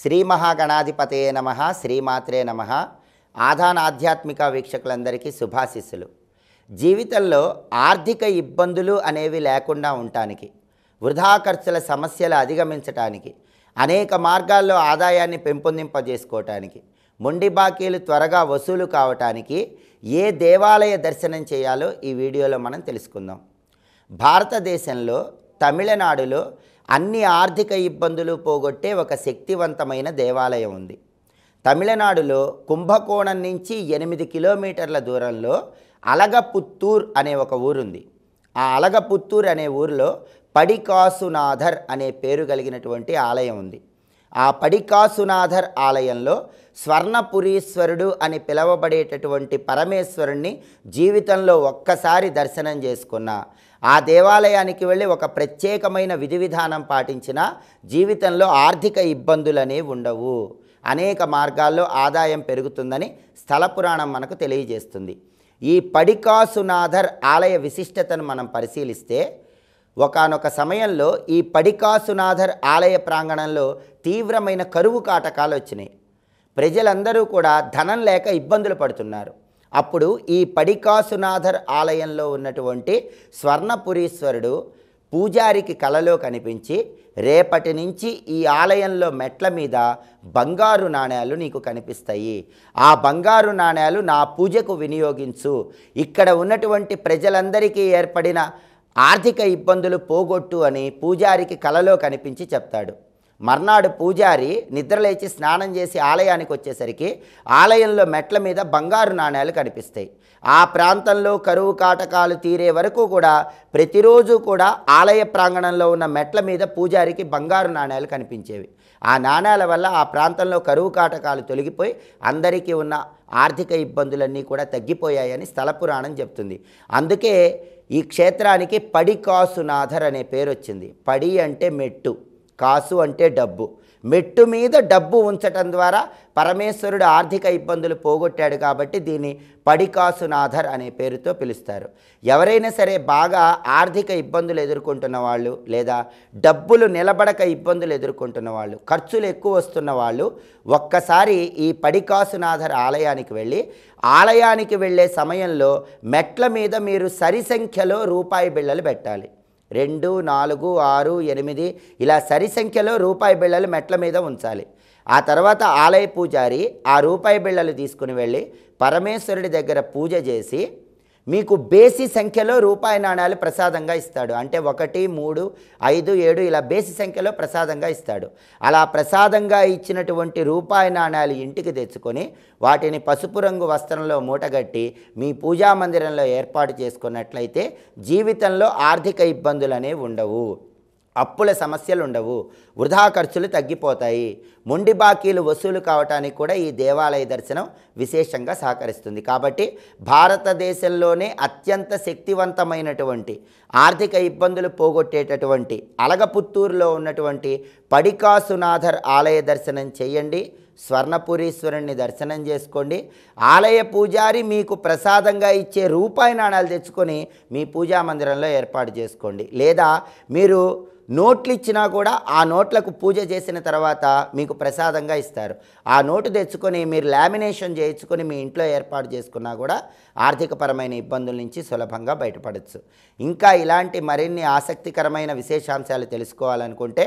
శ్రీ మహాగణాధిపతయే నమ శ్రీమాత్రే నమ ఆధాన ఆధ్యాత్మిక వీక్షకులందరికీ శుభాశిస్సులు జీవితంలో ఆర్థిక ఇబ్బందులు అనేవి లేకుండా ఉండటానికి వృధా ఖర్చుల సమస్యలు అధిగమించటానికి అనేక మార్గాల్లో ఆదాయాన్ని పెంపొందింపజేసుకోవటానికి మొండి బాకీలు త్వరగా వసూలు కావటానికి ఏ దేవాలయ దర్శనం చేయాలో ఈ వీడియోలో మనం తెలుసుకుందాం భారతదేశంలో తమిళనాడులో అన్ని ఆర్థిక ఇబ్బందులు పోగొట్టే ఒక శక్తివంతమైన దేవాలయం ఉంది తమిళనాడులో కుంభకోణం నుంచి ఎనిమిది కిలోమీటర్ల దూరంలో అలగపుత్తూర్ అనే ఒక ఊరుంది ఆ అలగపుత్తూర్ అనే ఊరిలో పడికాసునాథర్ అనే పేరు కలిగినటువంటి ఆలయం ఉంది ఆ పడికాసునాథర్ ఆలయంలో స్వర్ణపురీశ్వరుడు అని పిలవబడేటటువంటి పరమేశ్వరుణ్ణి జీవితంలో ఒక్కసారి దర్శనం చేసుకున్న ఆ దేవాలయానికి వెళ్ళి ఒక ప్రత్యేకమైన విధి విధానం పాటించిన జీవితంలో ఆర్థిక ఇబ్బందులనే ఉండవు అనేక మార్గాల్లో ఆదాయం పెరుగుతుందని స్థల పురాణం మనకు తెలియజేస్తుంది ఈ పడికాసునాథర్ ఆలయ విశిష్టతను మనం పరిశీలిస్తే ఒకనొక సమయంలో ఈ పడికాసునాథర్ ఆలయ ప్రాంగణంలో తీవ్రమైన కరువు కాటకాలు వచ్చినాయి ప్రజలందరూ కూడా ధనం లేక ఇబ్బందులు పడుతున్నారు అప్పుడు ఈ పడికాసునాథర్ ఆలయంలో ఉన్నటువంటి స్వర్ణపురీశ్వరుడు పూజారికి కలలో కనిపించి రేపటి నుంచి ఈ ఆలయంలో మెట్ల మీద బంగారు నాణ్యాలు నీకు కనిపిస్తాయి ఆ బంగారు నాణ్యాలు నా పూజకు వినియోగించు ఇక్కడ ఉన్నటువంటి ప్రజలందరికీ ఏర్పడిన ఆర్థిక ఇబ్బందులు పోగొట్టు అని పూజారికి కలలో కనిపించి చెప్తాడు మర్నాడు పూజారి నిద్రలేచి స్నానం చేసి ఆలయానికి వచ్చేసరికి ఆలయంలో మెట్ల మీద బంగారు నాణ్యాలు కనిపిస్తాయి ఆ ప్రాంతంలో కరువు కాటకాలు తీరే వరకు కూడా ప్రతిరోజు కూడా ఆలయ ప్రాంగణంలో ఉన్న మెట్ల మీద పూజారికి బంగారు నాణ్యాలు కనిపించేవి ఆ నాణ్యాల వల్ల ఆ ప్రాంతంలో కరువు కాటకాలు తొలగిపోయి అందరికీ ఉన్న ఆర్థిక ఇబ్బందులన్నీ కూడా తగ్గిపోయాయని స్థల పురాణం చెప్తుంది అందుకే ఈ క్షేత్రానికి పడికాసునాథర్ అనే పేరు వచ్చింది పడి అంటే మెట్టు కాసు అంటే డబ్బు మెట్టు మీద డబ్బు ఉంచటం ద్వారా పరమేశ్వరుడు ఆర్థిక ఇబ్బందులు పోగొట్టాడు కాబట్టి దీన్ని పడికాసునాథర్ అనే పేరుతో పిలుస్తారు ఎవరైనా సరే బాగా ఆర్థిక ఇబ్బందులు ఎదుర్కొంటున్న వాళ్ళు లేదా డబ్బులు నిలబడక ఇబ్బందులు ఎదుర్కొంటున్న వాళ్ళు ఖర్చులు ఎక్కువ వస్తున్న వాళ్ళు ఒక్కసారి ఈ పడికాసునాథర్ ఆలయానికి వెళ్ళి ఆలయానికి వెళ్ళే సమయంలో మెట్ల మీద మీరు సరి సంఖ్యలో రూపాయి బిళ్ళలు పెట్టాలి రెండు నాలుగు ఆరు ఎనిమిది ఇలా సరి సంఖ్యలో రూపాయి బిళ్ళలు మెట్ల మీద ఉంచాలి ఆ తర్వాత ఆలయ పూజారి ఆ రూపాయి బిళ్ళలు తీసుకుని వెళ్ళి పరమేశ్వరుడి దగ్గర పూజ చేసి మీకు బేసి సంఖ్యలో రూపాయి నాణాలు ప్రసాదంగా ఇస్తాడు అంటే ఒకటి మూడు ఐదు ఏడు ఇలా బేసి సంఖ్యలో ప్రసాదంగా ఇస్తాడు అలా ప్రసాదంగా ఇచ్చినటువంటి రూపాయి నాణాలు ఇంటికి తెచ్చుకొని వాటిని పసుపు రంగు వస్త్రంలో మూటగట్టి మీ పూజా మందిరంలో ఏర్పాటు చేసుకున్నట్లయితే జీవితంలో ఆర్థిక ఇబ్బందులు ఉండవు అప్పుల సమస్యలు ఉండవు వృధా ఖర్చులు తగ్గిపోతాయి మొండి బాకీలు వసూలు కావటానికి కూడా ఈ దేవాలయ దర్శనం విశేషంగా సహకరిస్తుంది కాబట్టి భారతదేశంలోనే అత్యంత శక్తివంతమైనటువంటి ఆర్థిక ఇబ్బందులు పోగొట్టేటటువంటి అలగపుత్తూరులో ఉన్నటువంటి పడికాసునాథర్ ఆలయ దర్శనం చేయండి స్వర్ణపురీశ్వరుణ్ణి దర్శనం చేసుకోండి ఆలయ పూజారి మీకు ప్రసాదంగా ఇచ్చే రూపాయి నాణాలు తెచ్చుకొని మీ పూజా మందిరంలో ఏర్పాటు చేసుకోండి లేదా మీరు నోట్లు ఇచ్చినా కూడా ఆ నోట్లకు పూజ చేసిన తర్వాత మీకు ప్రసాదంగా ఇస్తారు ఆ నోటు తెచ్చుకొని మీరు లామినేషన్ చేయించుకొని మీ ఇంట్లో ఏర్పాటు చేసుకున్నా కూడా ఆర్థికపరమైన ఇబ్బందుల నుంచి సులభంగా బయటపడవచ్చు ఇంకా ఇలాంటి మరిన్ని ఆసక్తికరమైన విశేషాంశాలు తెలుసుకోవాలనుకుంటే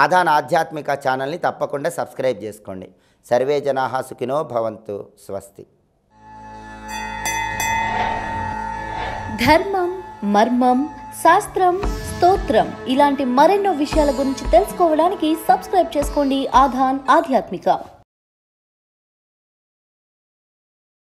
ఆధాన్ ఆధ్యాత్మిక ఛానల్ని తప్పకుండా సబ్స్క్రైబ్ చేసుకోండి సర్వే జనా సుఖినో భవంతు స్వస్తి ధర్మం మర్మం శాస్త్రం స్తోత్రం ఇలాంటి మరెన్నో విషయాల గురించి తెలుసుకోవడానికి సబ్స్క్రైబ్ చేసుకోండి ఆధాన్ ఆధ్యాత్మిక